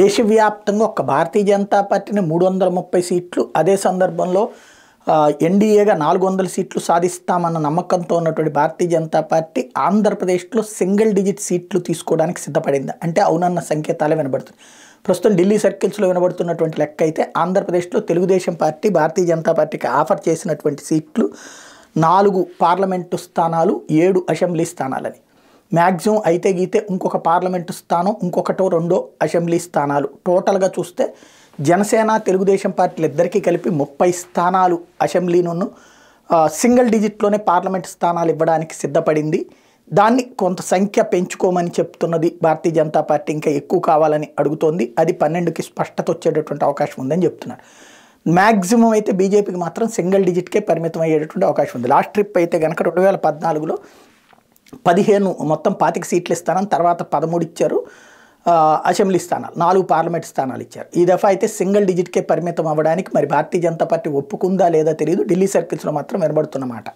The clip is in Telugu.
దేశవ్యాప్తంగా ఒక భారతీయ జనతా పార్టీని మూడు వందల ముప్పై సీట్లు అదే సందర్భంలో ఎన్డీఏగా నాలుగు వందల సీట్లు సాధిస్తామన్న నమ్మకంతో ఉన్నటువంటి భారతీయ జనతా పార్టీ ఆంధ్రప్రదేశ్లో సింగిల్ డిజిట్ సీట్లు తీసుకోవడానికి సిద్ధపడింది అంటే అవునన్న సంకేతాలే వినబడుతుంది ప్రస్తుతం ఢిల్లీ సర్కిల్స్లో వినబడుతున్నటువంటి లెక్క అయితే ఆంధ్రప్రదేశ్లో తెలుగుదేశం పార్టీ భారతీయ జనతా పార్టీకి ఆఫర్ చేసినటువంటి సీట్లు నాలుగు పార్లమెంటు స్థానాలు ఏడు అసెంబ్లీ స్థానాలని మ్యాక్సిమం అయితే గీతే ఇంకొక పార్లమెంట్ స్థానం ఇంకొకటో రెండో అసెంబ్లీ స్థానాలు టోటల్గా చూస్తే జనసేన తెలుగుదేశం పార్టీలు ఇద్దరికీ కలిపి ముప్పై స్థానాలు అసెంబ్లీను సింగిల్ డిజిట్లోనే పార్లమెంట్ స్థానాలు ఇవ్వడానికి సిద్ధపడింది దాన్ని కొంత సంఖ్య పెంచుకోమని చెప్తున్నది భారతీయ జనతా పార్టీ ఇంకా ఎక్కువ కావాలని అడుగుతోంది అది పన్నెండుకి స్పష్టత వచ్చేటటువంటి అవకాశం ఉందని చెప్తున్నారు మ్యాక్సిమం అయితే బీజేపీకి మాత్రం సింగిల్ డిజిట్కే పరిమితం అయ్యేటటువంటి అవకాశం ఉంది లాస్ట్ ట్రిప్ అయితే కనుక రెండు వేల పద్నాలుగులో పదిహేను మొత్తం పాతిక సీట్లు ఇస్తానని తర్వాత పదమూడు ఇచ్చారు అసెంబ్లీ స్థానాలు నాలుగు పార్లమెంట్ స్థానాలు ఇచ్చారు ఈ దఫా అయితే సింగిల్ డిజిట్కే పరిమితం అవ్వడానికి మరి భారతీయ జనతా పార్టీ ఒప్పుకుందా లేదా తెలియదు ఢిల్లీ సర్కిల్స్లో మాత్రం వినబడుతున్నమాట